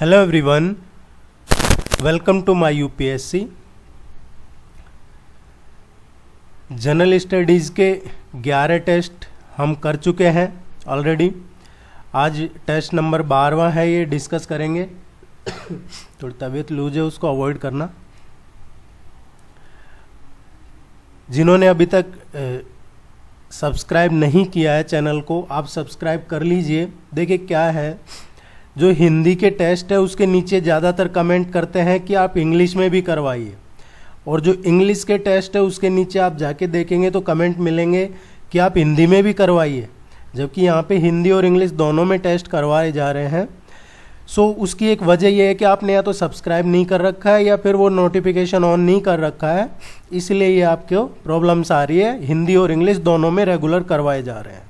hello everyone welcome to my UPSC general studies के 11 test हम कर चुके हैं ऑलरेडी आज टेस्ट नंबर बारवा है ये डिस्कस करेंगे थोड़ी तबीयत लूज है उसको अवॉइड करना जिन्होंने अभी तक सब्सक्राइब नहीं किया है चैनल को आप सब्सक्राइब कर लीजिए देखिए क्या है जो हिंदी के टेस्ट है उसके नीचे ज़्यादातर कमेंट करते हैं कि आप इंग्लिश में भी करवाइए और जो इंग्लिश के टेस्ट है उसके नीचे आप जाके देखेंगे तो कमेंट मिलेंगे कि आप हिंदी में भी करवाइए जबकि यहाँ पे हिंदी और इंग्लिश दोनों में टेस्ट करवाए जा रहे हैं सो so, उसकी एक वजह यह है कि आपने या तो सब्सक्राइब नहीं कर रखा है या फिर वो नोटिफिकेशन ऑन नहीं कर रखा है इसलिए ये आपको प्रॉब्लम्स आ रही है हिंदी और इंग्लिश दोनों में रेगुलर करवाए जा रहे हैं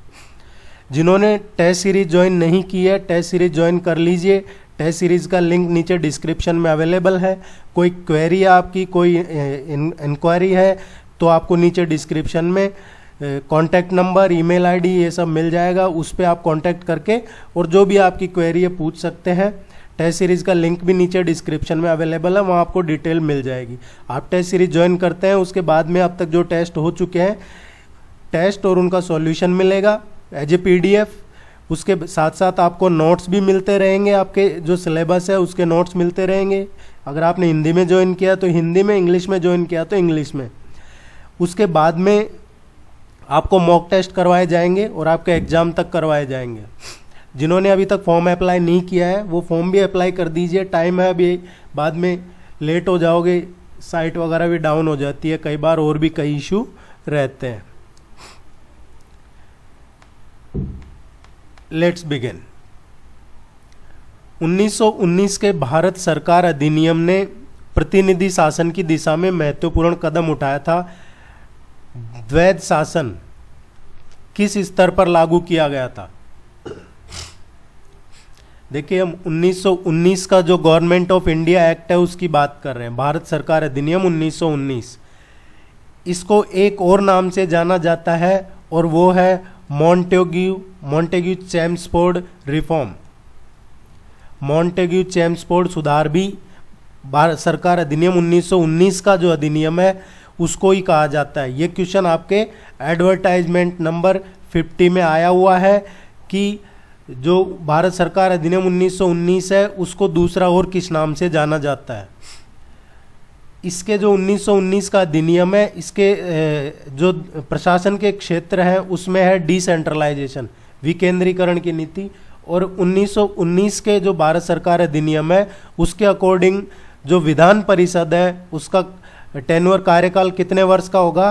जिन्होंने टेस्ट सीरीज ज्वाइन नहीं की है टेस्ट सीरीज ज्वाइन कर लीजिए टेस्ट सीरीज का लिंक नीचे डिस्क्रिप्शन में अवेलेबल है कोई क्वेरी है आपकी कोई इंक्वायरी है तो आपको नीचे डिस्क्रिप्शन में कॉन्टैक्ट नंबर ईमेल आईडी ये सब मिल जाएगा उस पर आप कॉन्टैक्ट करके और जो भी आपकी क्वेरी है पूछ सकते हैं टेस्ट सीरीज़ का लिंक भी नीचे डिस्क्रिप्शन में अवेलेबल है वहाँ आपको डिटेल मिल जाएगी आप टेस्ट सीरीज़ ज्वाइन करते हैं उसके बाद में अब तक जो टेस्ट हो चुके हैं टेस्ट और उनका सॉल्यूशन मिलेगा एज ए पी उसके साथ साथ आपको नोट्स भी मिलते रहेंगे आपके जो सिलेबस है उसके नोट्स मिलते रहेंगे अगर आपने हिंदी में ज्वाइन किया तो हिंदी में इंग्लिश में ज्वाइन किया तो इंग्लिश में उसके बाद में आपको मॉक टेस्ट करवाए जाएंगे और आपके एग्ज़ाम तक करवाए जाएंगे जिन्होंने अभी तक फॉर्म अप्लाई नहीं किया है वो फॉर्म भी अप्लाई कर दीजिए टाइम है अभी बाद में लेट हो जाओगे साइट वगैरह भी डाउन हो जाती है कई बार और भी कई इशू रहते हैं लेट्स बिगिन 1919 के भारत सरकार अधिनियम ने प्रतिनिधि शासन की दिशा में महत्वपूर्ण कदम उठाया था द्वैध शासन किस स्तर पर लागू किया गया था देखिए हम 1919 का जो गवर्नमेंट ऑफ इंडिया एक्ट है उसकी बात कर रहे हैं भारत सरकार अधिनियम 1919 इसको एक और नाम से जाना जाता है और वो है Montagu Montagu Chelmsford reform Montagu Chelmsford सुधार भी भारत सरकार अधिनियम 1919 का जो अधिनियम है उसको ही कहा जाता है ये क्वेश्चन आपके एडवर्टाइजमेंट नंबर 50 में आया हुआ है कि जो भारत सरकार अधिनियम 1919 है उसको दूसरा और किस नाम से जाना जाता है इसके जो 1919 का अधिनियम है इसके जो प्रशासन के क्षेत्र हैं उसमें है डिसेंट्रलाइजेशन विकेंद्रीकरण की नीति और 1919 के जो भारत सरकार अधिनियम है उसके अकॉर्डिंग जो विधान परिषद है उसका टेनवर कार्यकाल कितने वर्ष का होगा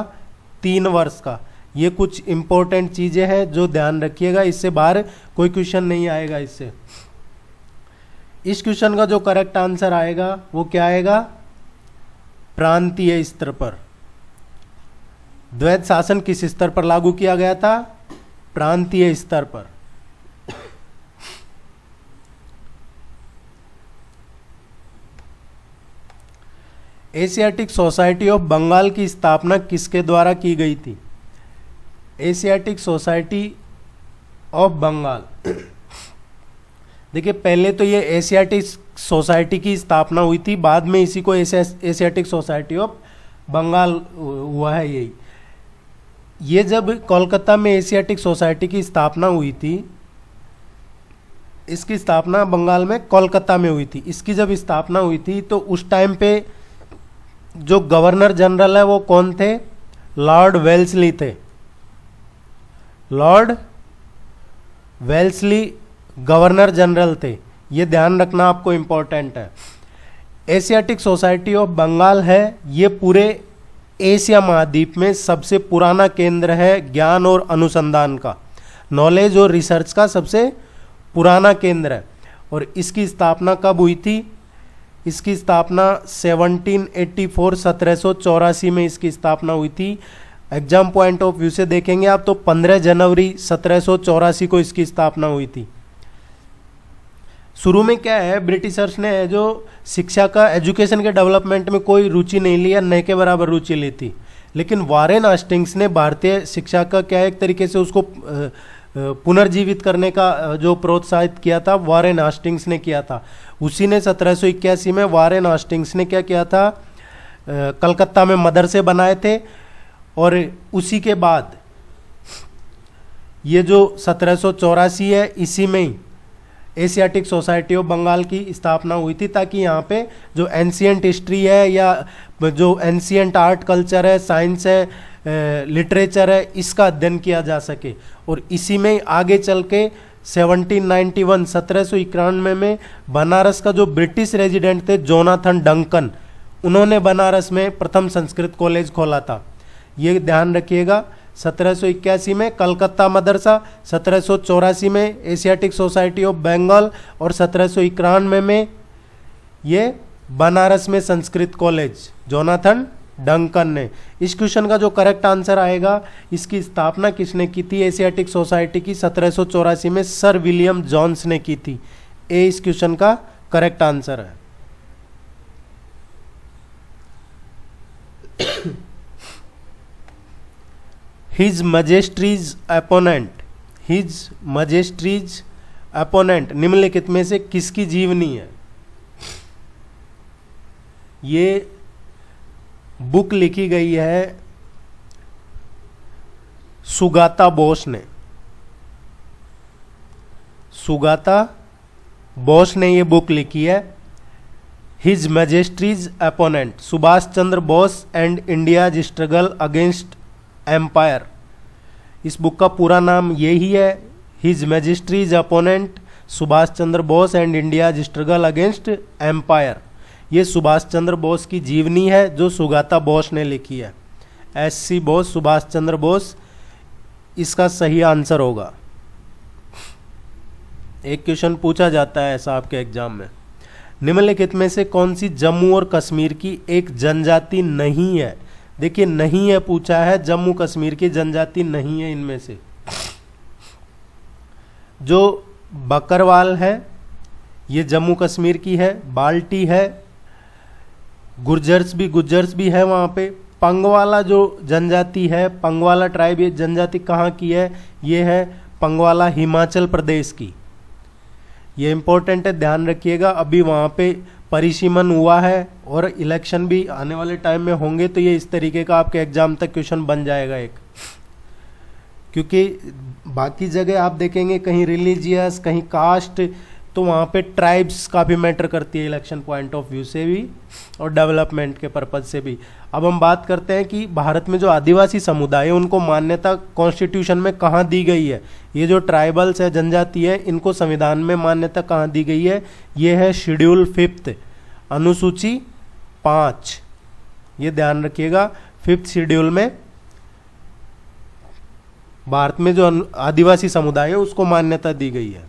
तीन वर्ष का ये कुछ इम्पोर्टेंट चीज़ें हैं जो ध्यान रखिएगा इससे बाहर कोई क्वेश्चन नहीं आएगा इससे इस क्वेश्चन का जो करेक्ट आंसर आएगा वो क्या आएगा प्रांतीय स्तर पर द्वैत शासन किस स्तर पर लागू किया गया था प्रांतीय स्तर पर एशियाटिक सोसाइटी ऑफ बंगाल की स्थापना किसके द्वारा की गई थी एशियाटिक सोसाइटी ऑफ बंगाल देखिए पहले तो ये एशियाटिक सोसाइटी की स्थापना हुई थी बाद में इसी को एशियाटिक सोसाइटी ऑफ बंगाल हुआ है यही ये जब कोलकाता में एशियाटिक सोसाइटी की स्थापना हुई थी इसकी स्थापना बंगाल में कोलकाता में हुई थी इसकी जब स्थापना हुई थी तो उस टाइम पे जो गवर्नर जनरल है वो कौन थे लॉर्ड वेल्सली थे लॉर्ड वेल्सली गवर्नर जनरल थे ये ध्यान रखना आपको इम्पोर्टेंट है एशियाटिक सोसाइटी ऑफ बंगाल है ये पूरे एशिया महाद्वीप में सबसे पुराना केंद्र है ज्ञान और अनुसंधान का नॉलेज और रिसर्च का सबसे पुराना केंद्र है और इसकी स्थापना कब हुई थी इसकी स्थापना 1784 एट्टी में इसकी स्थापना हुई थी एग्जाम पॉइंट ऑफ व्यू से देखेंगे आप तो 15 जनवरी सत्रह को इसकी स्थापना हुई थी शुरू में क्या है ब्रिटिशर्स ने जो शिक्षा का एजुकेशन के डेवलपमेंट में कोई रुचि नहीं ली या न के बराबर रुचि ली थी लेकिन वारेन आस्टिंग्स ने भारतीय शिक्षा का क्या एक तरीके से उसको पुनर्जीवित करने का जो प्रोत्साहित किया था वारेन आस्टिंग्स ने किया था उसी ने सत्रह में वारेन आस्टिंग्स ने क्या किया था कलकत्ता में मदरसे बनाए थे और उसी के बाद ये जो सत्रह है इसी में ही एशियाटिक सोसाइटी ऑफ बंगाल की स्थापना हुई थी ताकि यहाँ पे जो एंशियंट हिस्ट्री है या जो एंशियंट आर्ट कल्चर है साइंस है लिटरेचर है इसका अध्ययन किया जा सके और इसी में आगे चल के 1791 सत्रह में बनारस का जो ब्रिटिश रेजिडेंट थे जोनाथन डंकन उन्होंने बनारस में प्रथम संस्कृत कॉलेज खोला था ये ध्यान रखिएगा 1781 में कलकत्ता मदरसा सत्रह में एशियाटिक सोसाइटी ऑफ बंगाल और सत्रह में, में ये बनारस में संस्कृत कॉलेज जोनाथन डंकन ने इस क्वेश्चन का जो करेक्ट आंसर आएगा इसकी स्थापना किसने की थी एशियाटिक सोसाइटी की सत्रह में सर विलियम जॉन्स ने की थी ए इस क्वेश्चन का करेक्ट आंसर है his majesty's opponent his majesty's opponent निम्नलिखित में से किसकी जीवनी है ये बुक लिखी गई है सुगाता बोस ने सुगाता बोस ने ये बुक लिखी है his majesty's opponent Subhas Chandra Bose and India's struggle against empire इस बुक का पूरा नाम ये ही है his majesty's opponent Subhas Chandra Bose and India's struggle against empire ये सुभाष चंद्र बोस की जीवनी है जो सुगाता बोस ने लिखी है एस सी बोस सुभाष चंद्र बोस इसका सही आंसर होगा एक क्वेश्चन पूछा जाता है ऐसा आपके एग्जाम में निम्नलिखित में से कौन सी जम्मू और कश्मीर की एक जनजाति नहीं है देखिए नहीं है पूछा है जम्मू कश्मीर की जनजाति नहीं है इनमें से जो बकरवाल है ये जम्मू कश्मीर की है बाल्टी है गुर्जर्स भी गुर्जर्स भी है वहाँ पे पंगवाला जो जनजाति है पंगवाला ट्राइब ये जनजाति कहाँ की है ये है पंगवाला हिमाचल प्रदेश की ये इम्पोर्टेंट है ध्यान रखिएगा अभी वहाँ पे परिसीमन हुआ है और इलेक्शन भी आने वाले टाइम में होंगे तो ये इस तरीके का आपके एग्ज़ाम तक क्वेश्चन बन जाएगा एक क्योंकि बाकी जगह आप देखेंगे कहीं रिलीजियस कहीं कास्ट तो वहाँ पे ट्राइब्स काफ़ी मैटर करती है इलेक्शन पॉइंट ऑफ व्यू से भी और डेवलपमेंट के पर्पज से भी अब हम बात करते हैं कि भारत में जो आदिवासी समुदाय है उनको मान्यता कॉन्स्टिट्यूशन में कहाँ दी गई है ये जो ट्राइबल्स है जनजाति है इनको संविधान में मान्यता कहाँ दी गई है ये है शेड्यूल फिफ्थ अनुसूची पाँच ये ध्यान रखिएगा फिफ्थ शेड्यूल में भारत में जो आदिवासी समुदाय है उसको मान्यता दी गई है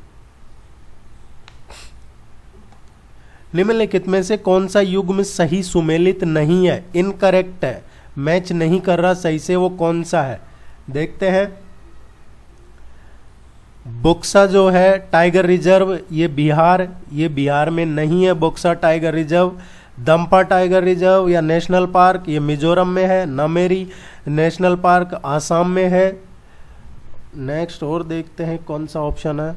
निम्नलिखित में से कौन सा युग्म सही सुमेलित नहीं है इनकरेक्ट है मैच नहीं कर रहा सही से वो कौन सा है देखते हैं बोक्सा जो है टाइगर रिजर्व ये बिहार ये बिहार में नहीं है Buxa tiger reserve Dampa tiger reserve या नेशनल पार्क ये मिजोरम में है नमेरी नेशनल पार्क आसाम में है नेक्स्ट और देखते हैं कौन सा ऑप्शन है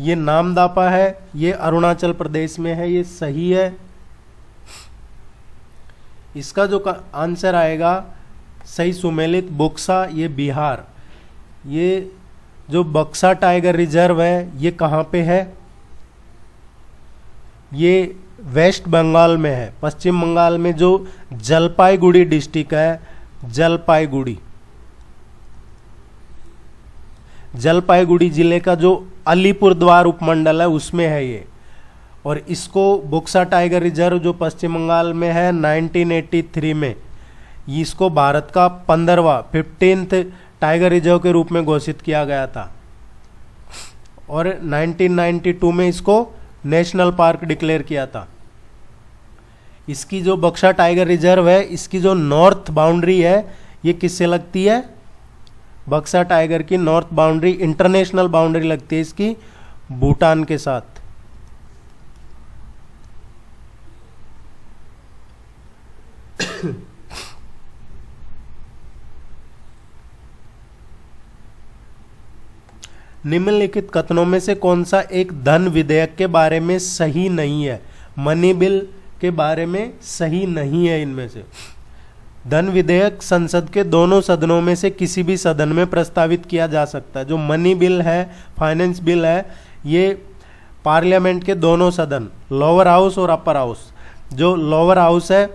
ये नामदापा है ये अरुणाचल प्रदेश में है ये सही है इसका जो आंसर आएगा सही सुमेलित बोक्सा ये बिहार ये जो बक्सा टाइगर रिजर्व है ये कहाँ पे है ये वेस्ट बंगाल में है पश्चिम बंगाल में जो जलपाईगुड़ी डिस्ट्रिक्ट है जलपाईगुड़ी जलपाईगुड़ी जिले का जो अलीपुर द्वार उपमंडल है उसमें है ये और इसको बुक्सा टाइगर रिजर्व जो पश्चिम बंगाल में है 1983 में इसको भारत का पंद्रवा फिफ्टींथ टाइगर रिजर्व के रूप में घोषित किया गया था और 1992 में इसको नेशनल पार्क डिक्लेयर किया था इसकी जो बक्सा टाइगर रिजर्व है इसकी जो नॉर्थ बाउंड्री है ये किससे लगती है बक्सा टाइगर की नॉर्थ बाउंड्री इंटरनेशनल बाउंड्री लगती है इसकी भूटान के साथ निम्नलिखित कथनों में से कौन सा एक धन विधेयक के बारे में सही नहीं है मनी बिल के बारे में सही नहीं है इनमें से धन विधेयक संसद के दोनों सदनों में से किसी भी सदन में प्रस्तावित किया जा सकता है जो मनी बिल है फाइनेंस बिल है ये पार्लियामेंट के दोनों सदन लोअर हाउस और अपर हाउस जो लोअर हाउस है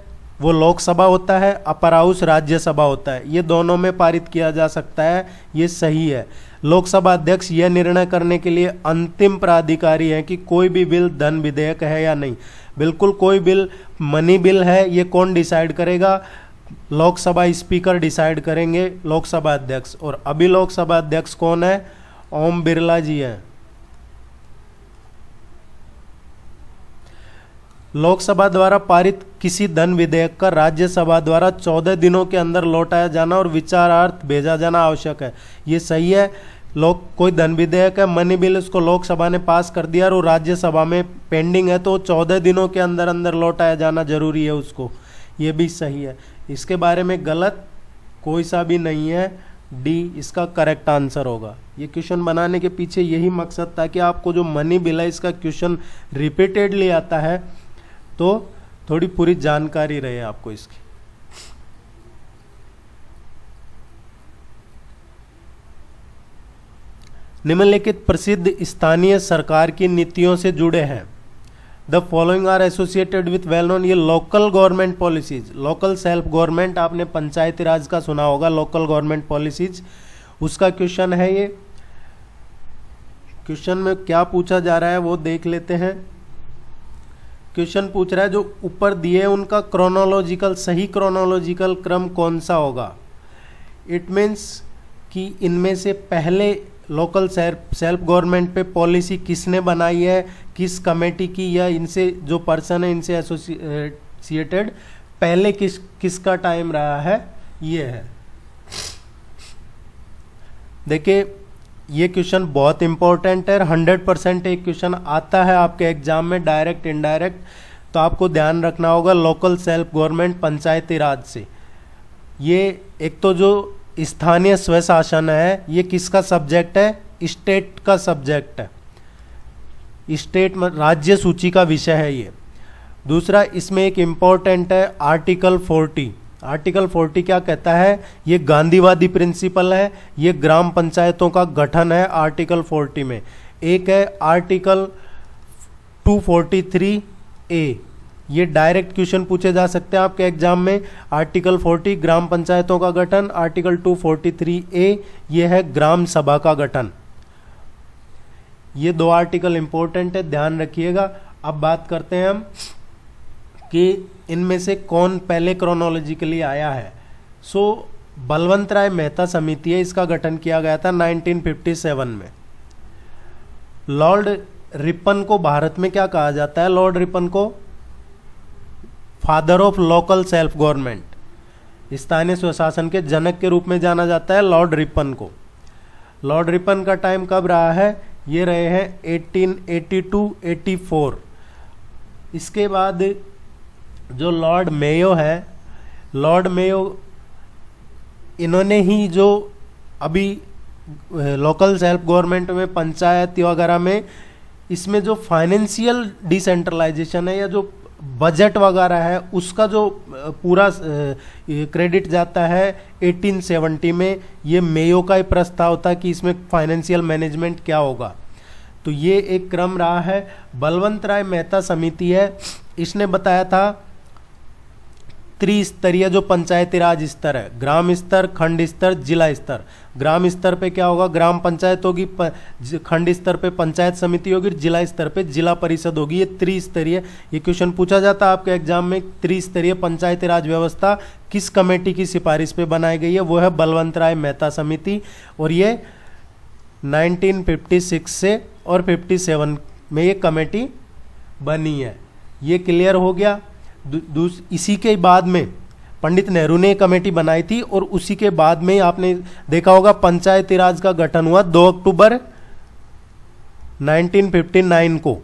वो लोकसभा होता है अपर हाउस राज्यसभा होता है ये दोनों में पारित किया जा सकता है ये सही है लोकसभा अध्यक्ष यह निर्णय करने के लिए अंतिम प्राधिकारी है कि कोई भी बिल धन विधेयक है या नहीं बिल्कुल कोई बिल मनी बिल है ये कौन डिसाइड करेगा लोकसभा स्पीकर डिसाइड करेंगे लोकसभा अध्यक्ष और अभी लोकसभा अध्यक्ष कौन है ओम बिरला जी हैं लोकसभा द्वारा पारित किसी धन विधेयक का राज्यसभा द्वारा चौदह दिनों के अंदर लौटाया जाना और विचारार्थ भेजा जाना आवश्यक है ये सही है लोक कोई धन विधेयक है मनी बिल उसको लोकसभा ने पास कर दिया और राज्यसभा में पेंडिंग है तो चौदह दिनों के अंदर अंदर लौटाया जाना जरूरी है उसको ये भी सही है इसके बारे में गलत कोई सा भी नहीं है डी इसका करेक्ट आंसर होगा ये क्वेश्चन बनाने के पीछे यही मकसद था कि आपको जो मनी बिल है इसका क्वेश्चन रिपीटेडली आता है तो थोड़ी पूरी जानकारी रहे आपको इसकी निम्नलिखित प्रसिद्ध स्थानीय सरकार की नीतियों से जुड़े हैं the following are associated with well known ये local government policies local self government आपने पंचायती राज का सुना होगा लोकल गवर्नमेंट पॉलिसीज उसका क्वेश्चन है ये क्वेश्चन में क्या पूछा जा रहा है वो देख लेते हैं क्वेश्चन पूछ रहा है जो ऊपर दिए उनका क्रोनोलॉजिकल सही क्रोनोलॉजिकल क्रम कौन सा होगा इट मीन्स कि इनमें से पहले लोकल सेल्फ गवर्नमेंट पे पॉलिसी किसने बनाई है किस कमेटी की या इनसे जो पर्सन है इनसे एसोसिएटेड पहले किस किसका टाइम रहा है ये है देखिए ये क्वेश्चन बहुत इंपॉर्टेंट है हंड्रेड परसेंट एक क्वेश्चन आता है आपके एग्जाम में डायरेक्ट इनडायरेक्ट तो आपको ध्यान रखना होगा local self government panchayati raj से ये एक तो जो स्थानीय स्वशासन है ये किसका सब्जेक्ट है स्टेट का सब्जेक्ट है स्टेट राज्य सूची का विषय है ये दूसरा इसमें एक इम्पॉर्टेंट है आर्टिकल 40 आर्टिकल 40 क्या कहता है ये गांधीवादी प्रिंसिपल है ये ग्राम पंचायतों का गठन है आर्टिकल 40 में एक है आर्टिकल 243 ए ये डायरेक्ट क्वेश्चन पूछे जा सकते हैं आपके एग्जाम में आर्टिकल 40 ग्राम पंचायतों का गठन आर्टिकल 243 ए ये है ग्राम सभा का गठन ये दो आर्टिकल इंपॉर्टेंट है ध्यान रखिएगा अब बात करते हैं हम कि इनमें से कौन पहले क्रोनोलॉजिकली आया है सो so, बलवंत राय मेहता समिति है इसका गठन किया गया था 1957 में लॉर्ड रिपन को भारत में क्या कहा जाता है लॉर्ड रिपन को father of local self government स्थानीय स्वशासन के जनक के रूप में जाना जाता है लॉर्ड रिपन को लॉर्ड रिपन का टाइम कब रहा है ये रहे हैं 1882-84 इसके बाद जो लॉर्ड मेयो है लॉर्ड मेयो इन्होंने ही जो अभी लोकल सेल्फ गवर्नमेंट में पंचायत वगैरह में इसमें जो फाइनेंशियल डिसेंट्रलाइजेशन है या जो बजट वगैरह है उसका जो पूरा क्रेडिट जाता है 1870 में ये मेयो का ही प्रस्ताव था कि इसमें फाइनेंशियल मैनेजमेंट क्या होगा तो ये एक क्रम रहा है बलवंत राय मेहता समिति है इसने बताया था त्रिस्तरीय जो पंचायती राज स्तर है ग्राम स्तर खंड स्तर जिला स्तर ग्राम स्तर पे क्या होगा ग्राम पंचायत होगी खंड स्तर पे पंचायत समिति होगी जिला स्तर पे जिला परिषद होगी ये त्रिस्तरीय ये क्वेश्चन पूछा जाता है आपके एग्जाम में त्रिस्तरीय पंचायती राज व्यवस्था किस कमेटी की सिफारिश पे बनाई गई है वो है बलवंत राय मेहता समिति और ये नाइनटीन से और फिफ्टी में ये कमेटी बनी है ये क्लियर हो गया इसी के बाद में पंडित नेहरू ने कमेटी बनाई थी और उसी के बाद में आपने देखा होगा पंचायती राज का गठन हुआ 2 अक्टूबर 1959 को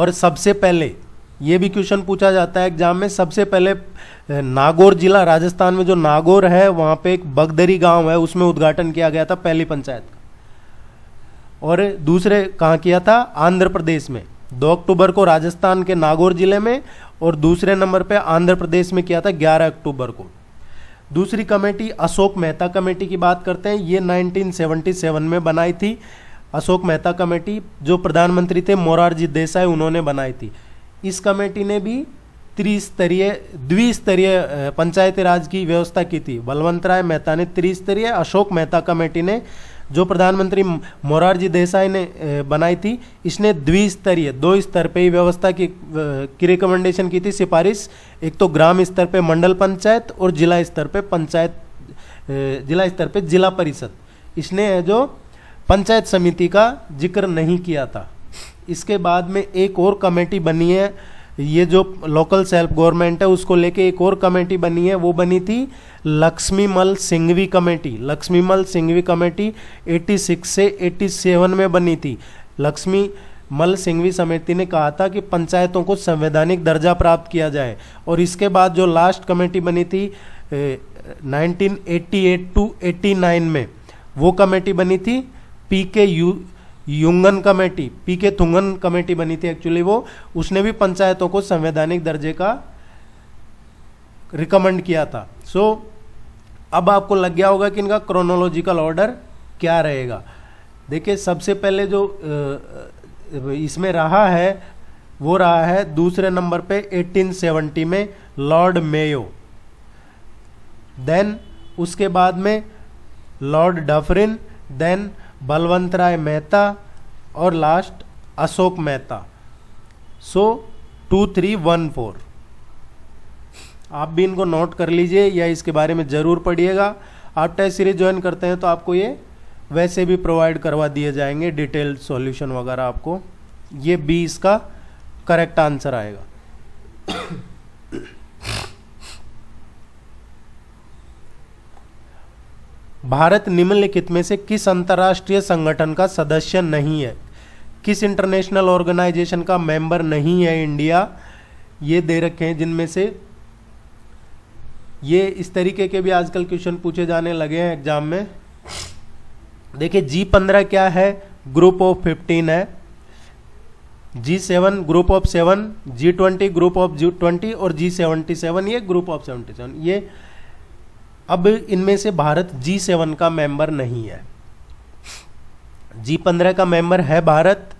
और सबसे पहले ये भी क्वेश्चन पूछा जाता है एग्जाम में सबसे पहले नागौर जिला राजस्थान में जो नागौर है वहाँ पे एक बगदरी गांव है उसमें उद्घाटन किया गया था पहली पंचायत का और दूसरे कहाँ किया था आंध्र प्रदेश में दो अक्टूबर को राजस्थान के नागौर जिले में और दूसरे नंबर पे आंध्र प्रदेश में किया था 11 अक्टूबर को दूसरी कमेटी अशोक मेहता कमेटी की बात करते हैं ये 1977 में बनाई थी अशोक मेहता कमेटी जो प्रधानमंत्री थे मोरारजी देसाई उन्होंने बनाई थी इस कमेटी ने भी त्रिस्तरीय द्विस्तरीय पंचायती राज की व्यवस्था की थी बलवंत राय मेहता ने त्रिस्तरीय अशोक मेहता कमेटी ने जो प्रधानमंत्री मोरारजी देसाई ने बनाई थी इसने द्विस्तरीय दो स्तर पे ही व्यवस्था की की रिकमेंडेशन की थी सिफारिश एक तो ग्राम स्तर पे मंडल पंचायत और जिला स्तर पे पंचायत जिला स्तर पे जिला परिषद इसने जो पंचायत समिति का जिक्र नहीं किया था इसके बाद में एक और कमेटी बनी है ये जो लोकल सेल्फ गवर्नमेंट है उसको लेके एक और कमेटी बनी है वो बनी थी लक्ष्मीमल सिंघवी कमेटी लक्ष्मीमल सिंघवी कमेटी 86 से 87 में बनी थी लक्ष्मी मल सिंघवी समिति ने कहा था कि पंचायतों को संवैधानिक दर्जा प्राप्त किया जाए और इसके बाद जो लास्ट कमेटी बनी थी 1988 टू 89 में वो कमेटी बनी थी पी के यू युंगन कमेटी पी के थुंगन कमेटी बनी थी एक्चुअली वो उसने भी पंचायतों को संवैधानिक दर्जे का रिकमेंड किया था सो so, अब आपको लग गया होगा कि इनका क्रोनोलॉजिकल ऑर्डर क्या रहेगा देखिए सबसे पहले जो इसमें रहा है वो रहा है दूसरे नंबर पे 1870 में लॉर्ड मेयो देन उसके बाद में Lord Dufferin then Balwant Rai Mehta और last Ashok Mehta so two three one four आप भी इनको नोट कर लीजिए या इसके बारे में ज़रूर पढ़िएगा आप टेस्ट सीरीज ज्वाइन करते हैं तो आपको ये वैसे भी प्रोवाइड करवा दिए जाएंगे डिटेल्ड सॉल्यूशन वगैरह आपको ये बी इसका करेक्ट आंसर आएगा भारत निम्नलिखित में से किस अंतर्राष्ट्रीय संगठन का सदस्य नहीं है किस इंटरनेशनल ऑर्गेनाइजेशन का मेंबर नहीं है इंडिया ये दे रखे हैं जिनमें से ये इस तरीके के भी आजकल क्वेश्चन पूछे जाने लगे हैं एग्जाम में देखिए जी पंद्रह क्या है ग्रुप ऑफ फिफ्टीन है G seven group of seven G twenty group of G twenty और जी सेवेंटी सेवन ये ग्रुप ऑफ सेवेंटी सेवन ये अब इनमें से भारत जी सेवन का मेंबर नहीं है जी पंद्रह का मेंबर है भारत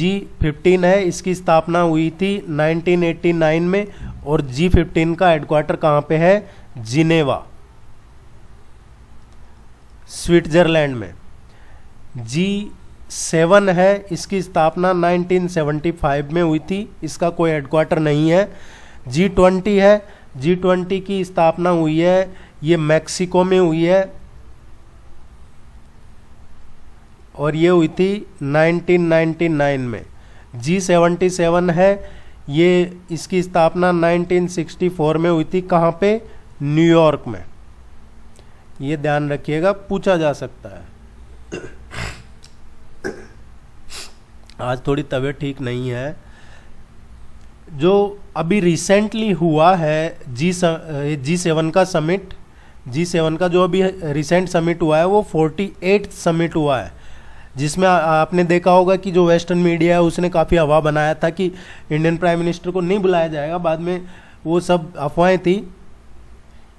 जी फिफ्टीन है इसकी स्थापना हुई थी 1989 में और जी फिफ्टीन का हेडक्वार्टर कहाँ पे है जिनेवा स्विट्जरलैंड में जी सेवन है इसकी स्थापना 1975 में हुई थी इसका कोई हेडक्वार्टर नहीं है जी ट्वेंटी है जी ट्वेंटी की स्थापना हुई है ये मैक्सिको में हुई है और ये हुई थी 1999 में जी सेवेंटी सेवन है ये इसकी स्थापना 1964 में हुई थी कहाँ पे न्यूयॉर्क में ये ध्यान रखिएगा पूछा जा सकता है आज थोड़ी तबीयत ठीक नहीं है जो अभी रिसेंटली हुआ है जी जी सेवन का समिट जी सेवन का जो अभी रिसेंट समिट हुआ है वो फोर्टी एट समिट हुआ है जिसमें आपने देखा होगा कि जो वेस्टर्न मीडिया है उसने काफ़ी हवा बनाया था कि इंडियन प्राइम मिनिस्टर को नहीं बुलाया जाएगा बाद में वो सब अफवाहें थी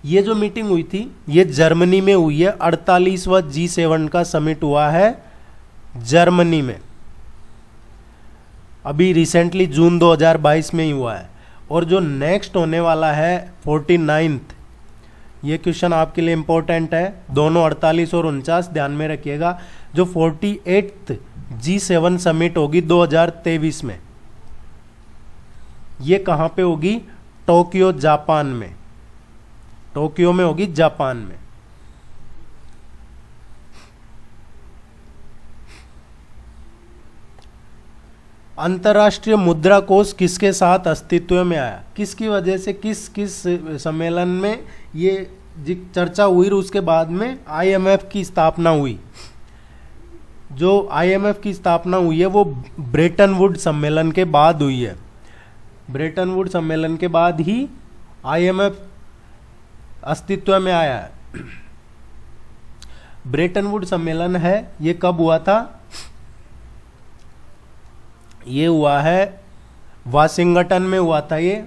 ये जो मीटिंग हुई थी ये जर्मनी में हुई है अड़तालीसवा जी सेवन का समिट हुआ है जर्मनी में अभी रिसेंटली जून 2022 में ही हुआ है और जो नेक्स्ट होने वाला है फोर्टी नाइन्थ ये क्वेश्चन आपके लिए इंपॉर्टेंट है दोनों 48 और उनचास ध्यान में रखिएगा जो forty eighth G seven summit होगी 2023 में ये कहां पे होगी टोक्यो जापान में टोक्यो में होगी जापान में अंतर्राष्ट्रीय मुद्रा कोष किसके साथ अस्तित्व में आया किसकी वजह से किस किस सम्मेलन में ये चर्चा हुई उसके बाद में आईएमएफ की स्थापना हुई जो आईएमएफ की स्थापना हुई है वो ब्रेटन वुड सम्मेलन के बाद हुई है ब्रेटन वुड सम्मेलन के बाद ही आईएमएफ अस्तित्व में आया है ब्रेटन वुड सम्मेलन है ये कब हुआ था ये हुआ है वाशिंगटन में हुआ था ये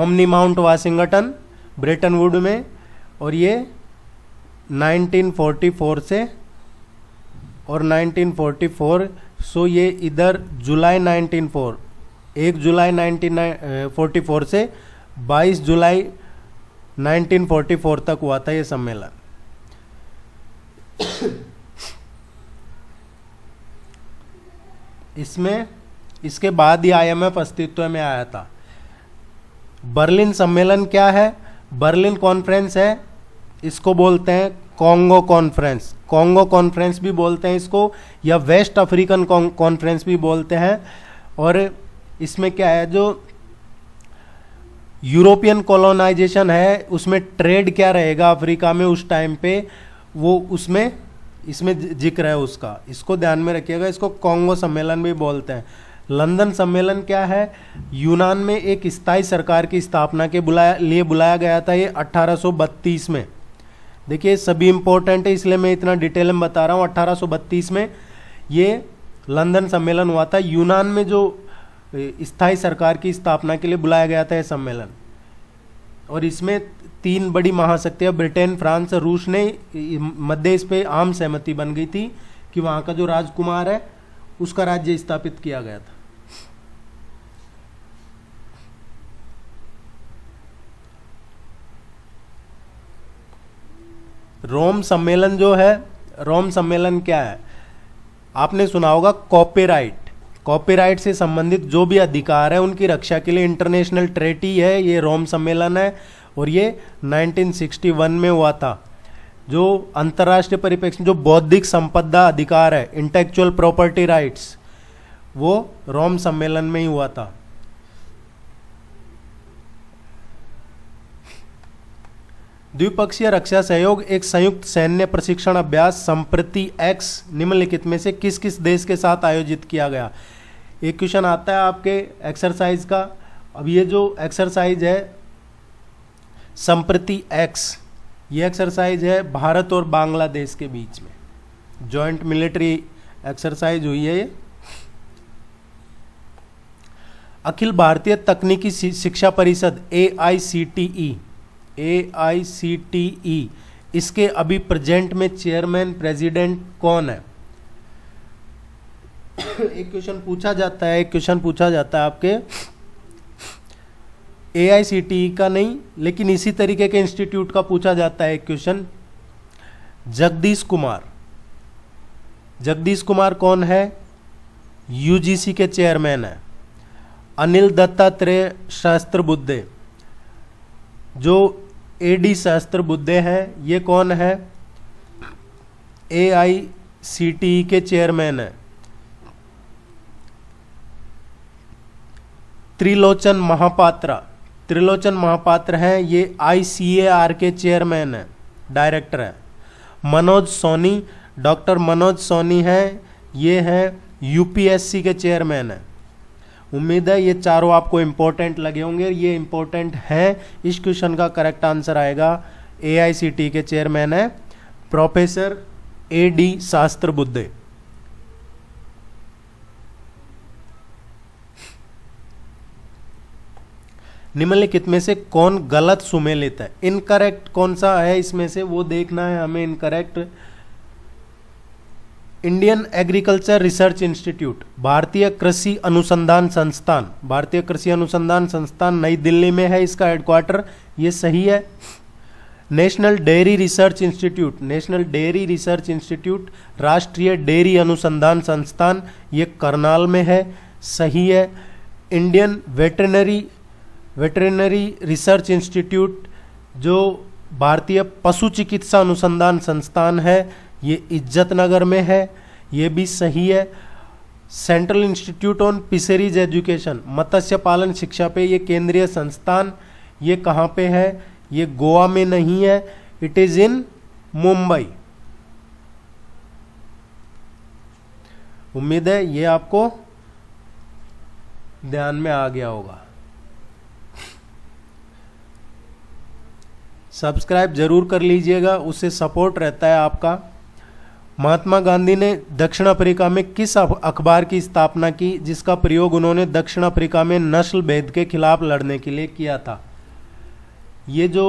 Omni Mount Washington Bretton Wood में और ये 1944 से और 1944 सो ये इधर जुलाई 194 एक जुलाई 1944 से 22 जुलाई 1944 तक हुआ था ये सम्मेलन इसमें इसके बाद ही आईएमएफ अस्तित्व में आया था बर्लिन सम्मेलन क्या है बर्लिन कॉन्फ्रेंस है इसको बोलते हैं कॉन्गो कॉन्फ्रेंस कॉन्गो कॉन्फ्रेंस भी बोलते हैं इसको या वेस्ट अफ्रीकन कॉन्फ्रेंस भी बोलते हैं और इसमें क्या है जो यूरोपियन कॉलोनाइजेशन है उसमें ट्रेड क्या रहेगा अफ्रीका में उस टाइम पे वो उसमें इसमें जिक्र है उसका इसको ध्यान में रखिएगा इसको कॉन्गो सम्मेलन भी बोलते हैं लंदन सम्मेलन क्या है यूनान में एक स्थायी सरकार की स्थापना के बुलाया लिए बुलाया गया था ये 1832 में देखिए सभी इम्पोर्टेंट है इसलिए मैं इतना डिटेल में बता रहा हूँ 1832 में ये लंदन सम्मेलन हुआ था यूनान में जो स्थायी सरकार की स्थापना के लिए बुलाया गया था यह सम्मेलन और इसमें तीन बड़ी महाशक्तियाँ ब्रिटेन फ्रांस रूस ने मध्य इस पर आम सहमति बन गई थी कि वहाँ का जो राजकुमार है उसका राज्य स्थापित किया गया था रोम सम्मेलन जो है रोम सम्मेलन क्या है आपने सुना होगा कॉपीराइट कॉपीराइट से संबंधित जो भी अधिकार है उनकी रक्षा के लिए इंटरनेशनल ट्रेटी है ये रोम सम्मेलन है और ये 1961 में हुआ था जो अंतर्राष्ट्रीय परिप्रेक्ष्य जो बौद्धिक संपदा अधिकार है इंटेक्चुअल प्रॉपर्टी राइट्स वो रोम सम्मेलन में ही हुआ था द्विपक्षीय रक्षा सहयोग एक संयुक्त सैन्य प्रशिक्षण अभ्यास संप्रति एक्स निम्नलिखित में से किस किस देश के साथ आयोजित किया गया एक क्वेश्चन आता है आपके एक्सरसाइज का अब ये जो एक्सरसाइज है संप्रति एक्स ये एक्सरसाइज है भारत और बांग्लादेश के बीच में जॉइंट मिलिट्री एक्सरसाइज हुई है ये अखिल भारतीय तकनीकी शिक्षा परिषद ए आई सी टी ई ए आई सी टी ई इसके अभी प्रेजेंट में चेयरमैन प्रेसिडेंट कौन है एक क्वेश्चन पूछा जाता है एक क्वेश्चन पूछा जाता है आपके ए e का नहीं लेकिन इसी तरीके के इंस्टीट्यूट का पूछा जाता है क्वेश्चन जगदीश कुमार जगदीश कुमार कौन है यूजीसी के चेयरमैन है अनिल दत्तात्रेय शास्त्र बुद्धे जो एडी शास्त्र बुद्धे हैं ये कौन है ए e के चेयरमैन है त्रिलोचन महापात्रा त्रिलोचन महापात्र हैं ये आई के चेयरमैन हैं डायरेक्टर हैं मनोज सोनी डॉक्टर मनोज सोनी हैं ये हैं यूपीएससी के चेयरमैन हैं उम्मीद है ये चारों आपको इम्पोर्टेंट लगे होंगे ये इम्पोर्टेंट हैं इस क्वेश्चन का करेक्ट आंसर आएगा ए के चेयरमैन है प्रोफेसर ए डी शास्त्र बुद्धे निम्नलिखित में से कौन गलत सुमे लेता है इनकरेक्ट कौन सा है इसमें से वो देखना है हमें incorrect Indian agriculture research institute भारतीय कृषि अनुसंधान संस्थान भारतीय कृषि अनुसंधान संस्थान नई दिल्ली में है इसका हेडक्वार्टर ये सही है national dairy research institute national dairy research institute राष्ट्रीय डेयरी अनुसंधान संस्थान ये करनाल में है सही है Indian veterinary veterinary research institute जो भारतीय पशु चिकित्सा अनुसंधान संस्थान है ये इज्जत नगर में है ये भी सही है central institute on fisheries education मत्स्य पालन शिक्षा पे ये केंद्रीय संस्थान ये कहाँ पे है ये गोवा में नहीं है इट इज़ इन मुंबई उम्मीद है ये आपको ध्यान में आ गया होगा सब्सक्राइब जरूर कर लीजिएगा उससे सपोर्ट रहता है आपका महात्मा गांधी ने दक्षिण अफ्रीका में किस अखबार की स्थापना की जिसका प्रयोग उन्होंने दक्षिण अफ्रीका में नस्ल भेद के खिलाफ लड़ने के लिए किया था ये जो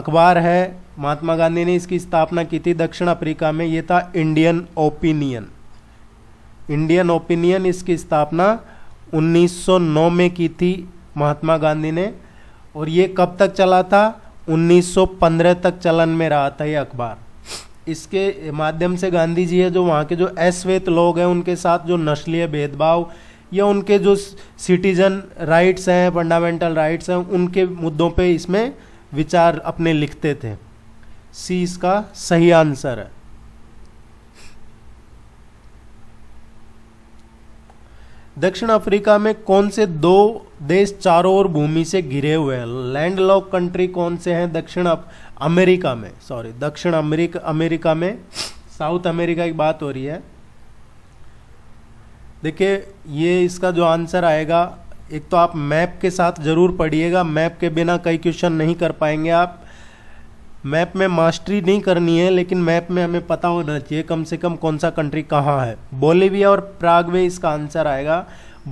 अखबार है महात्मा गांधी ने इसकी स्थापना की थी दक्षिण अफ्रीका में ये था इंडियन ओपिनियन इंडियन ओपिनियन इसकी स्थापना 1909 में की थी महात्मा गांधी ने और ये कब तक चला था 1915 तक चलन में रहा था ये अखबार इसके माध्यम से गांधी जी है जो वहाँ के जो अश्वेत लोग हैं उनके साथ जो नस्लीय भेदभाव या उनके जो सिटीजन राइट्स हैं फंडामेंटल राइट्स हैं उनके मुद्दों पे इसमें विचार अपने लिखते थे सी इसका सही आंसर है दक्षिण अफ्रीका में कौन से दो देश चारों ओर भूमि से घिरे हुए हैं लैंड लॉक कंट्री कौन से हैं दक्षिण अमेरिका में सॉरी दक्षिण अमेरिका अमेरिका में साउथ अमेरिका की बात हो रही है देखिए ये इसका जो आंसर आएगा एक तो आप मैप के साथ ज़रूर पढ़िएगा मैप के बिना कई क्वेश्चन नहीं कर पाएंगे आप मैप में मास्टरी नहीं करनी है लेकिन मैप में हमें पता होना चाहिए कम से कम कौन सा कंट्री कहाँ है बोलीविया और प्राग में इसका आंसर आएगा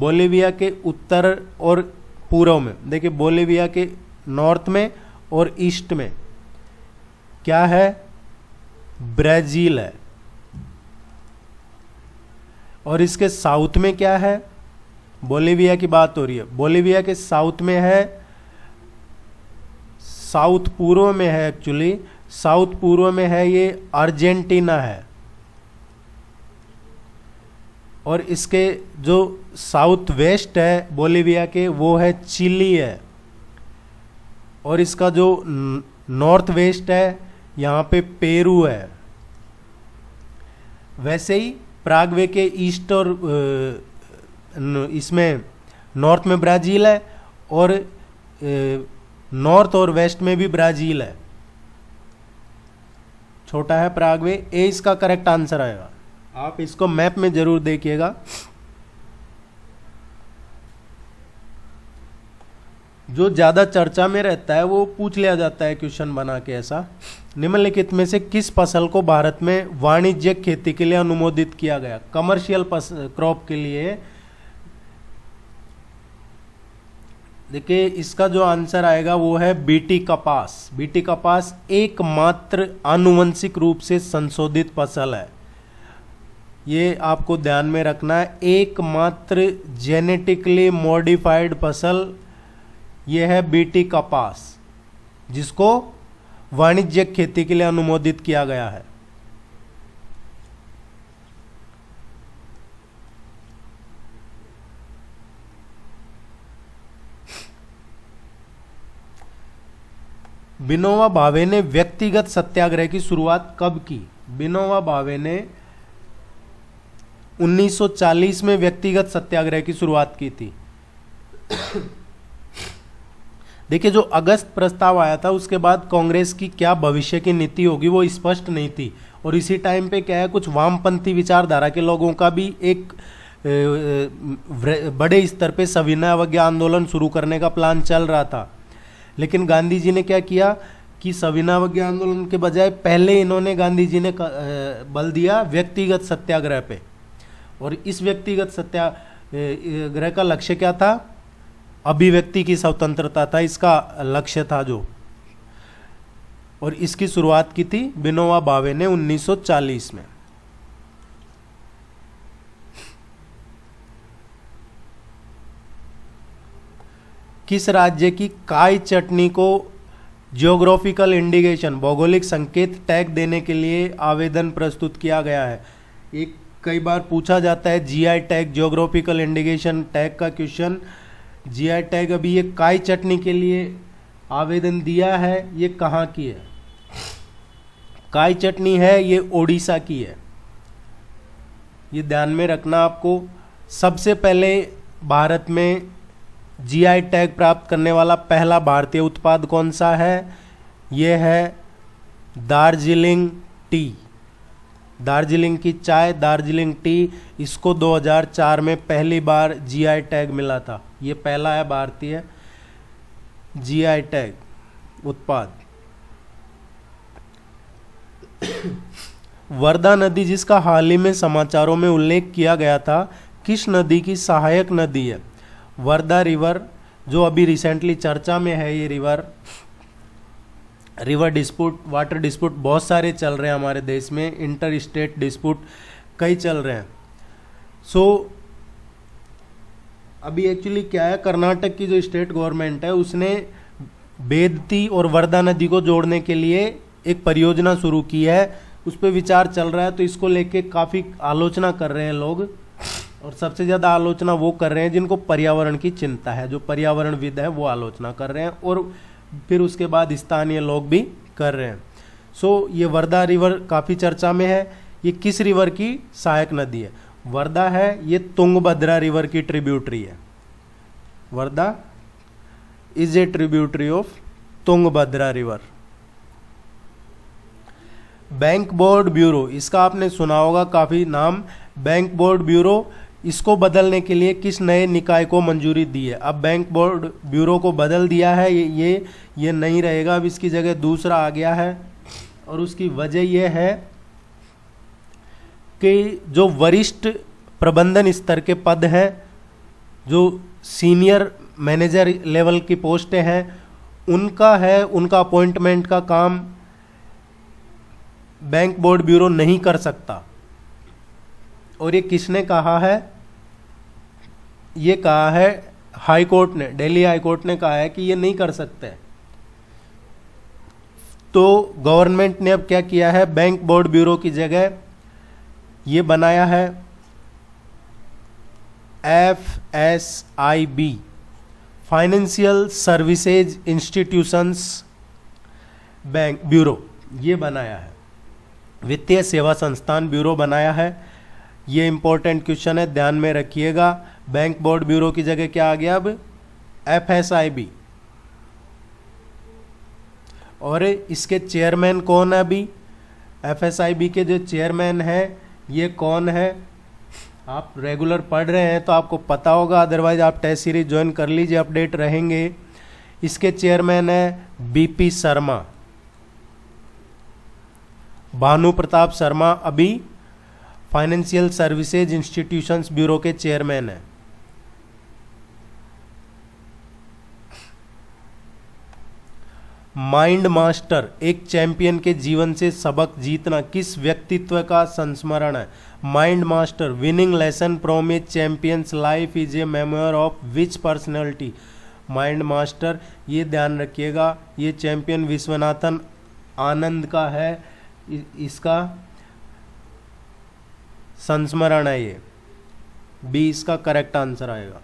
बोलीविया के उत्तर और पूर्व में देखिए बोलीविया के नॉर्थ में और ईस्ट में क्या है ब्राज़ील है और इसके साउथ में क्या है बोलीविया की बात हो रही है बोलीविया के साउथ में है साउथ पूर्व में है एक्चुअली साउथ पूर्व में है ये अर्जेंटीना है और इसके जो साउथ वेस्ट है बोलीविया के वो है चिली है और इसका जो नॉर्थ वेस्ट है यहाँ पे पेरू है वैसे ही प्रागवे के ईस्ट और इसमें नॉर्थ में ब्राज़ील है और नॉर्थ और वेस्ट में भी ब्राजील है छोटा है प्रागवे ए इसका करेक्ट आंसर आएगा आप इसको मैप में जरूर देखिएगा जो ज़्यादा चर्चा में रहता है वो पूछ लिया जाता है क्वेश्चन बना के ऐसा निम्नलिखित में से किस फसल को भारत में वाणिज्यिक खेती के लिए अनुमोदित किया गया कमर्शियल क्रॉप के लिए देखिए इसका जो आंसर आएगा वो है बीटी कपास बीटी कपास एकमात्र आनुवंशिक रूप से संशोधित फसल है ये आपको ध्यान में रखना है एकमात्र जेनेटिकली मॉडिफाइड फसल ये है बीटी कपास जिसको वाणिज्यिक खेती के लिए अनुमोदित किया गया है बिनोवा भावे ने व्यक्तिगत सत्याग्रह की शुरुआत कब की बिनोवा भावे ने 1940 में व्यक्तिगत सत्याग्रह की शुरुआत की थी देखिए जो अगस्त प्रस्ताव आया था उसके बाद कांग्रेस की क्या भविष्य की नीति होगी वो स्पष्ट नहीं थी और इसी टाइम पे क्या है कुछ वामपंथी विचारधारा के लोगों का भी एक बड़े स्तर पे सविनय अवज्ञा आंदोलन शुरू करने का प्लान चल रहा था लेकिन गांधी जी ने क्या किया कि सविनावज्ञ आंदोलन के बजाय पहले इन्होंने गांधी जी ने बल दिया व्यक्तिगत सत्याग्रह पे और इस व्यक्तिगत सत्याग्रह का लक्ष्य क्या था अभिव्यक्ति की स्वतंत्रता था इसका लक्ष्य था जो और इसकी शुरुआत की थी बिनोवा भावे ने 1940 में किस राज्य की काय चटनी को जियोग्राफिकल इंडिकेशन भौगोलिक संकेत टैग देने के लिए आवेदन प्रस्तुत किया गया है एक कई बार पूछा जाता है GI tag geographical indication tag का क्वेश्चन जीआई टैग अभी ये काय चटनी के लिए आवेदन दिया है ये कहाँ की है काय चटनी है ये ओडिशा की है ये ध्यान में रखना आपको सबसे पहले भारत में जीआई टैग प्राप्त करने वाला पहला भारतीय उत्पाद कौन सा है ये है दार्जिलिंग टी दार्जिलिंग की चाय दार्जिलिंग टी इसको 2004 में पहली बार जीआई टैग मिला था ये पहला है भारतीय जीआई टैग उत्पाद वर्धा नदी जिसका हाल ही में समाचारों में उल्लेख किया गया था किस नदी की सहायक नदी है वर्धा रिवर जो अभी रिसेंटली चर्चा में है ये river river dispute water dispute बहुत सारे चल रहे हैं हमारे देश में इंटर स्टेट डिस्प्यूट कई चल रहे हैं सो so, अभी एक्चुअली क्या है कर्नाटक की जो स्टेट गवर्नमेंट है उसने बेदती और वर्धा नदी को जोड़ने के लिए एक परियोजना शुरू की है उस पर विचार चल रहा है तो इसको लेके काफ़ी आलोचना कर रहे हैं लोग और सबसे ज़्यादा आलोचना वो कर रहे हैं जिनको पर्यावरण की चिंता है जो पर्यावरणविद है वो आलोचना कर रहे हैं और फिर उसके बाद स्थानीय लोग भी कर रहे हैं सो so, ये वर्धा रिवर काफ़ी चर्चा में है ये किस रिवर की सहायक नदी है वर्धा है ये तुंगभद्रा रिवर की ट्रिब्यूटरी है Wardha is a tributary of Tungabhadra river bank board bureau इसका आपने सुना होगा काफ़ी नाम बैंक बोर्ड ब्यूरो इसको बदलने के लिए किस नए निकाय को मंजूरी दी है अब बैंक बोर्ड ब्यूरो को बदल दिया है ये ये ये नहीं रहेगा अब इसकी जगह दूसरा आ गया है और उसकी वजह यह है कि जो वरिष्ठ प्रबंधन स्तर के पद हैं जो सीनियर मैनेजर लेवल की पोस्टें हैं उनका है उनका अपॉइंटमेंट का काम बैंक बोर्ड ब्यूरो नहीं कर सकता और ये किसने कहा है ये कहा है हाई कोर्ट ने दिल्ली हाई कोर्ट ने कहा है कि ये नहीं कर सकते तो गवर्नमेंट ने अब क्या किया है बैंक बोर्ड ब्यूरो की जगह ये बनाया है F S I B financial services institutions bank bureau ये बनाया है वित्तीय सेवा संस्थान ब्यूरो बनाया है ये इंपॉर्टेंट क्वेश्चन है ध्यान में रखिएगा बैंक बोर्ड ब्यूरो की जगह क्या आ गया अब एफ एस आई बी और इसके चेयरमैन कौन है अभी एफ एस आई बी के जो चेयरमैन हैं ये कौन है आप रेगुलर पढ़ रहे हैं तो आपको पता होगा अदरवाइज आप टेस्ट सीरीज ज्वाइन कर लीजिए अपडेट रहेंगे इसके चेयरमैन है बीपी शर्मा भानु प्रताप शर्मा अभी फाइनेंशियल सर्विसेज इंस्टीट्यूशंस ब्यूरो के चेयरमैन हैं माइंड मास्टर एक चैंपियन के जीवन से सबक जीतना किस व्यक्तित्व का संस्मरण है mind master winning lesson from a champion's life is a memoir of which personality mind master ये ध्यान रखिएगा ये चैंपियन विश्वनाथन आनंद का है इसका संस्मरण है ये बी इसका करेक्ट आंसर आएगा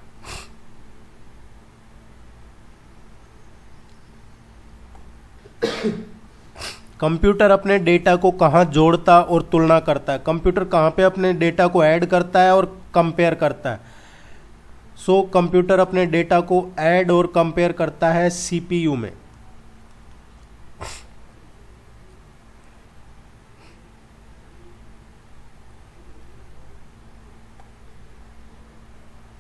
कंप्यूटर अपने डेटा को कहाँ जोड़ता और तुलना करता है कंप्यूटर कहाँ पे अपने डेटा को ऐड करता है और कंपेयर करता है सो so, कंप्यूटर अपने डेटा को ऐड और कंपेयर करता है सीपीयू में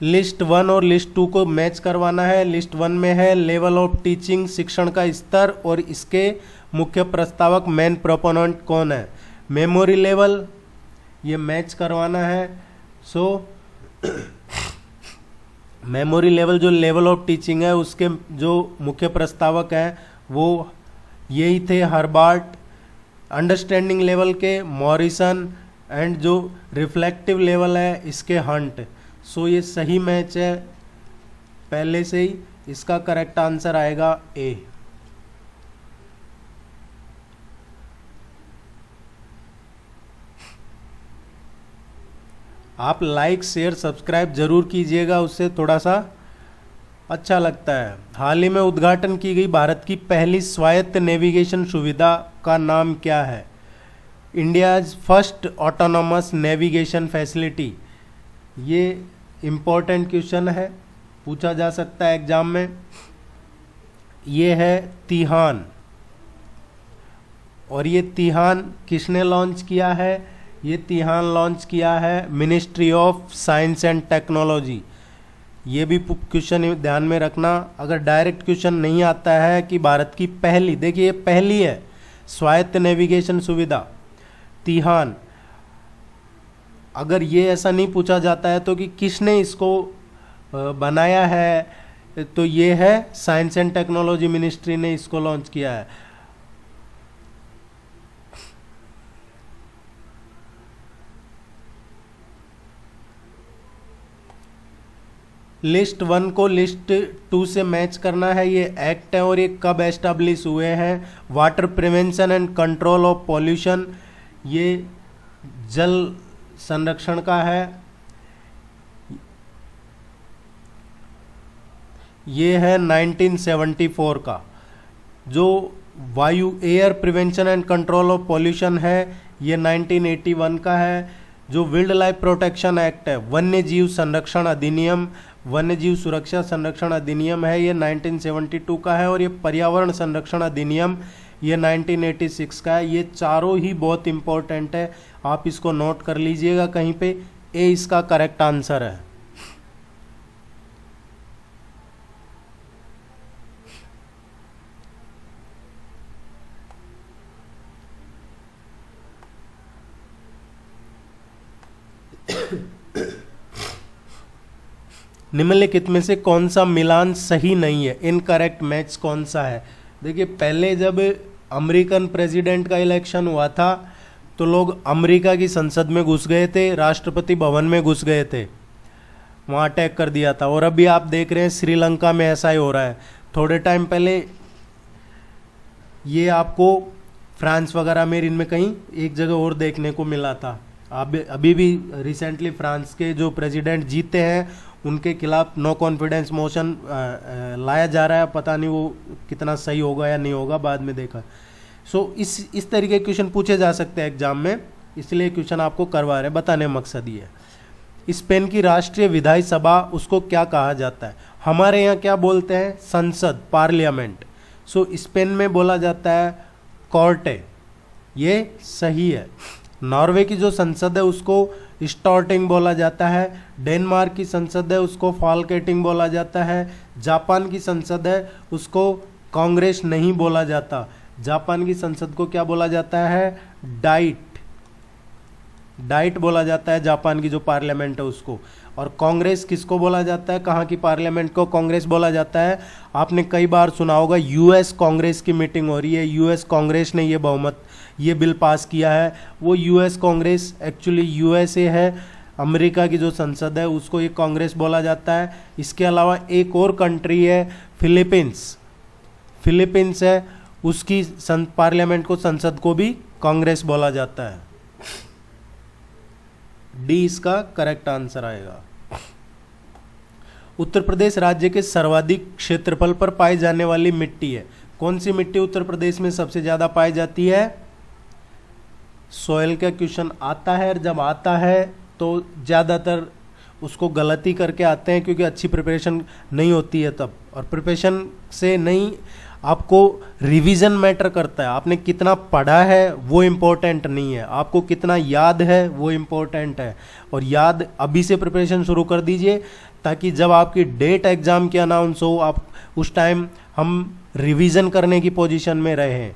लिस्ट वन और लिस्ट टू को मैच करवाना है लिस्ट वन में है लेवल ऑफ टीचिंग शिक्षण का स्तर और इसके मुख्य प्रस्तावक मेन प्रोपोनेंट कौन है मेमोरी लेवल ये मैच करवाना है सो मेमोरी लेवल जो लेवल ऑफ टीचिंग है उसके जो मुख्य प्रस्तावक हैं वो यही थे हरबार्ट अंडरस्टैंडिंग लेवल के मॉरिसन एंड जो रिफ्लेक्टिव लेवल है इसके हंट सो ये सही मैच है पहले से ही इसका करेक्ट आंसर आएगा ए आप लाइक शेयर सब्सक्राइब जरूर कीजिएगा उससे थोड़ा सा अच्छा लगता है हाल ही में उद्घाटन की गई भारत की पहली स्वायत्त नेविगेशन सुविधा का नाम क्या है India's first autonomous navigation facility ये इम्पॉर्टेंट क्वेश्चन है पूछा जा सकता है एग्जाम में ये है तिहान और ये तिहान किसने लॉन्च किया है ये तिहान लॉन्च किया है ministry of science and technology ये भी क्वेश्चन ध्यान में रखना अगर डायरेक्ट क्वेश्चन नहीं आता है कि भारत की पहली देखिए ये पहली है स्वायत्त नेविगेशन सुविधा तिहान अगर ये ऐसा नहीं पूछा जाता है तो कि किसने इसको बनाया है तो ये है साइंस एंड टेक्नोलॉजी मिनिस्ट्री ने इसको लॉन्च किया है लिस्ट वन को लिस्ट टू से मैच करना है ये एक्ट है और ये कब एस्टाब्लिश हुए हैं water prevention and control of pollution ये जल संरक्षण का है ये है 1974 का जो वायु air prevention and control of pollution है ये 1981 का है जो विल्ड लाइफ प्रोटेक्शन एक्ट है वन्य जीव संरक्षण अधिनियम वन्य जीव सुरक्षा संरक्षण अधिनियम है ये 1972 का है और ये पर्यावरण संरक्षण अधिनियम ये 1986 का है ये चारों ही बहुत इम्पोर्टेंट है आप इसको नोट कर लीजिएगा कहीं पे ए इसका करेक्ट आंसर है निम्नलिखित में से कौन सा मिलान सही नहीं है इनकरेक्ट मैच कौन सा है देखिए पहले जब अमेरिकन प्रेसिडेंट का इलेक्शन हुआ था तो लोग अमेरिका की संसद में घुस गए थे राष्ट्रपति भवन में घुस गए थे वहाँ अटैक कर दिया था और अभी आप देख रहे हैं श्रीलंका में ऐसा ही हो रहा है थोड़े टाइम पहले ये आपको फ्रांस वगैरह में इनमें कहीं एक जगह और देखने को मिला था अभी अभी भी रिसेंटली फ्रांस के जो प्रेसिडेंट जीते हैं उनके खिलाफ नो कॉन्फिडेंस मोशन लाया जा रहा है पता नहीं वो कितना सही होगा या नहीं होगा बाद में देखा सो इस इस तरीके के क्वेश्चन पूछे जा सकते हैं एग्जाम में इसलिए क्वेश्चन आपको करवा रहे हैं बताने मकसद ये है स्पेन की राष्ट्रीय विधायी सभा उसको क्या कहा जाता है हमारे यहाँ क्या बोलते हैं संसद पार्लियामेंट सो स्पेन में बोला जाता है कॉर्टे ये सही है नॉर्वे की जो संसद है उसको स्टॉर्टिंग बोला जाता है डेनमार्क की संसद है उसको फॉलकेटिंग बोला जाता है जापान की संसद है उसको कांग्रेस नहीं बोला जाता जापान की संसद को क्या बोला जाता है डाइट डाइट बोला जाता है जापान की जो पार्लियामेंट है उसको और कांग्रेस किसको बोला जाता है कहाँ की पार्लियामेंट को कांग्रेस बोला जाता है आपने कई बार सुना होगा यूएस कांग्रेस की मीटिंग हो रही है यूएस कांग्रेस ने ये बहुमत ये बिल पास किया है वो यूएस कांग्रेस एक्चुअली यूएसए है अमेरिका की जो संसद है उसको ये कांग्रेस बोला जाता है इसके अलावा एक और कंट्री है फिलीपींस फिलीपींस है उसकी पार्लियामेंट को संसद को भी कांग्रेस बोला जाता है डी इसका करेक्ट आंसर आएगा उत्तर प्रदेश राज्य के सर्वाधिक क्षेत्रफल पर पाई जाने वाली मिट्टी है कौन सी मिट्टी उत्तर प्रदेश में सबसे ज़्यादा पाई जाती है सोयल का क्वेश्चन आता है और जब आता है तो ज़्यादातर उसको गलती करके आते हैं क्योंकि अच्छी प्रिपरेशन नहीं होती है तब और प्रिपरेशन से नहीं आपको रिवीजन मैटर करता है आपने कितना पढ़ा है वो इम्पोर्टेंट नहीं है आपको कितना याद है वो इम्पोर्टेंट है और याद अभी से प्रिपरेशन शुरू कर दीजिए ताकि जब आपकी डेट एग्ज़ाम की अनाउंस हो आप उस टाइम हम रिवीजन करने की पोजीशन में रहें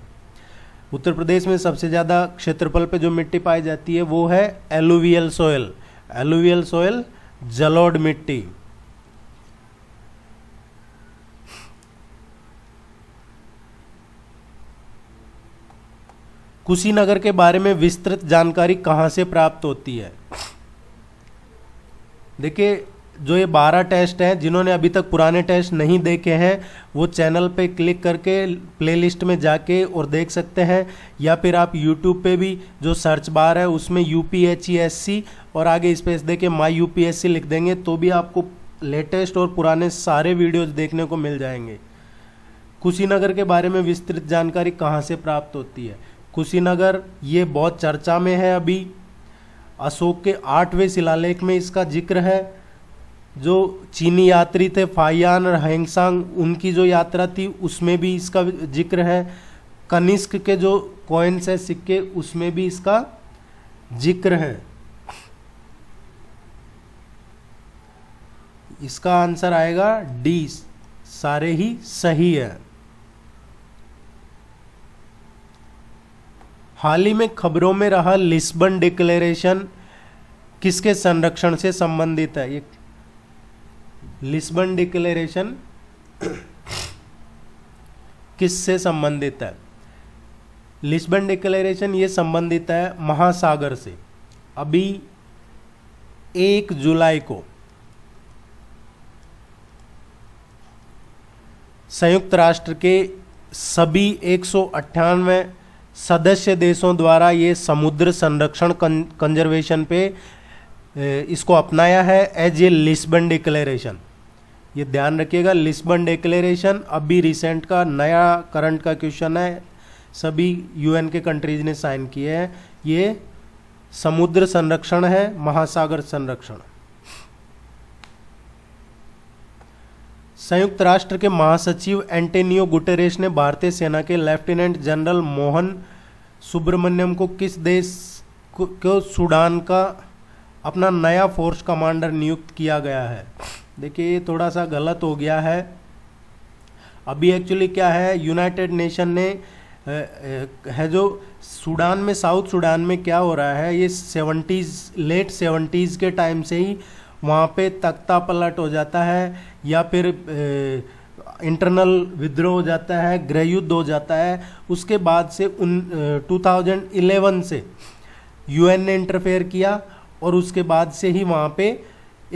उत्तर प्रदेश में सबसे ज़्यादा क्षेत्रफल पे जो मिट्टी पाई जाती है वो है एलुवियल सोयल एलुवियल सोयल जलोड मिट्टी कुशीनगर के बारे में विस्तृत जानकारी कहाँ से प्राप्त होती है देखिए जो ये बारह टेस्ट हैं जिन्होंने अभी तक पुराने टेस्ट नहीं देखे हैं वो चैनल पे क्लिक करके प्लेलिस्ट में जाके और देख सकते हैं या फिर आप यूट्यूब पे भी जो सर्च बार है उसमें U P H E S C और आगे स्पेस दे के my U P S C लिख देंगे तो भी आपको लेटेस्ट और पुराने सारे वीडियोज देखने को मिल जाएंगे कुशीनगर के बारे में विस्तृत जानकारी कहाँ से प्राप्त होती है कुशीनगर ये बहुत चर्चा में है अभी अशोक के आठवें शिलालेख में इसका जिक्र है जो चीनी यात्री थे फाइयान और हैंगसांग उनकी जो यात्रा थी उसमें भी इसका जिक्र है कनिष्क के जो कॉइन्स है सिक्के उसमें भी इसका जिक्र है इसका आंसर आएगा डी सारे ही सही है हाल ही में खबरों में रहा लिस्बन डिक्लेरेशन किसके संरक्षण से संबंधित है ये लिस्बन डिक्लेरेशन किससे संबंधित है लिस्बन डिक्लेरेशन ये संबंधित है महासागर से अभी एक जुलाई को संयुक्त राष्ट्र के सभी एक सौ सदस्य देशों द्वारा ये समुद्र संरक्षण कंजर्वेशन पे इसको अपनाया है एज ए लिस्बन डिक्लेरेशन ये ध्यान रखिएगा लिस्बन डिक्लेरेशन अभी रिसेंट का नया करंट का क्वेश्चन है सभी यूएन के कंट्रीज ने साइन किए हैं ये समुद्र संरक्षण है महासागर संरक्षण संयुक्त राष्ट्र के महासचिव एंटेनियो गुटेरेस ने भारतीय सेना के लेफ्टिनेंट जनरल मोहन सुब्रमण्यम को किस देश को सूडान का अपना नया फोर्स कमांडर नियुक्त किया गया है देखिए ये थोड़ा सा गलत हो गया है अभी एक्चुअली क्या है यूनाइटेड नेशन ने है जो सूडान में साउथ सूडान में क्या हो रहा है ये सेवेंटीज़ लेट सेवेंटीज़ के टाइम से ही वहाँ पे तख्ता पलट हो जाता है या फिर इंटरनल विद्रोह हो जाता है गृह युद्ध हो जाता है उसके बाद से उन टू थाउजेंड इलेवन से यूएन ने इंटरफेयर किया और उसके बाद से ही वहाँ पे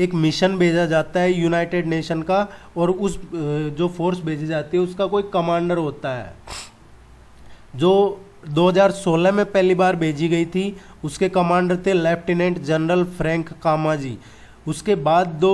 एक मिशन भेजा जाता है यूनाइटेड नेशन का और उस जो फोर्स भेजी जाती है उसका कोई कमांडर होता है जो 2016 में पहली बार भेजी गई थी उसके कमांडर थे लेफ्टिनेंट जनरल फ्रैंक कामाजी उसके बाद दो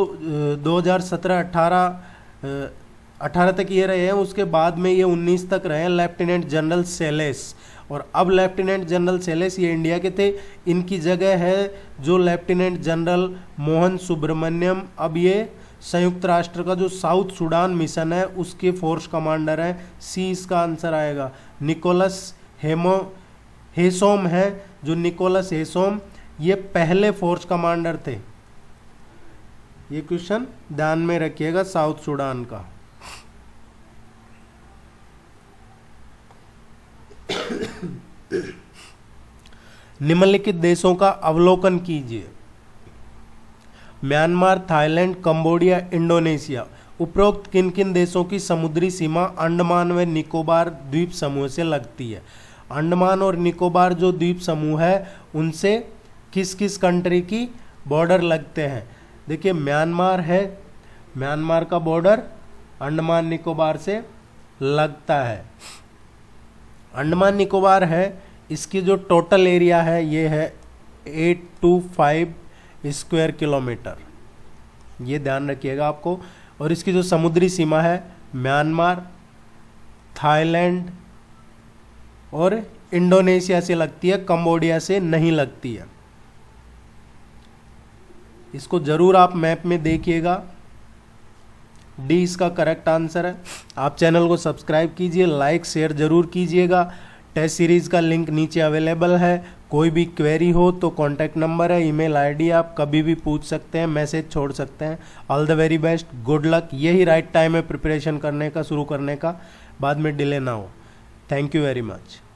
दो हज़ार सत्रह अठारह अठारह तक ये रहे हैं उसके बाद में ये उन्नीस तक रहे हैं लेफ्टिनेंट जनरल सेलेस और अब लेफ्टिनेंट जनरल सेलेस ये इंडिया के थे इनकी जगह है जो लेफ्टिनेंट जनरल मोहन सुब्रमण्यम अब ये संयुक्त राष्ट्र का जो साउथ सूडान मिशन है उसके फोर्स कमांडर हैं सी इसका आंसर आएगा निकोलस हेमो हेसोम है जो निकोलस हेसोम ये पहले फोर्स कमांडर थे ये क्वेश्चन ध्यान में रखिएगा साउथ सूडान का निम्नलिखित देशों का अवलोकन कीजिए म्यांमार थाईलैंड कंबोडिया इंडोनेशिया उपरोक्त किन किन देशों की समुद्री सीमा अंडमान व निकोबार द्वीप समूह से लगती है अंडमान और निकोबार जो द्वीप समूह है उनसे किस किस कंट्री की बॉर्डर लगते हैं देखिए म्यांमार है म्यांमार का बॉर्डर अंडमान निकोबार से लगता है अंडमान निकोबार है इसकी जो टोटल एरिया है ये है eight two five square kilometre ये ध्यान रखिएगा आपको और इसकी जो समुद्री सीमा है म्यांमार थाईलैंड और इंडोनेशिया से लगती है कंबोडिया से नहीं लगती है इसको ज़रूर आप मैप में देखिएगा डी इसका करेक्ट आंसर है आप चैनल को सब्सक्राइब कीजिए लाइक शेयर ज़रूर कीजिएगा टेस्ट सीरीज़ का लिंक नीचे अवेलेबल है कोई भी क्वेरी हो तो कॉन्टैक्ट नंबर है ईमेल आईडी आप कभी भी पूछ सकते हैं मैसेज छोड़ सकते हैं all the very best good luck यही राइट टाइम है प्रिपरेशन करने का शुरू करने का बाद में डिले ना हो थैंक यू वेरी मच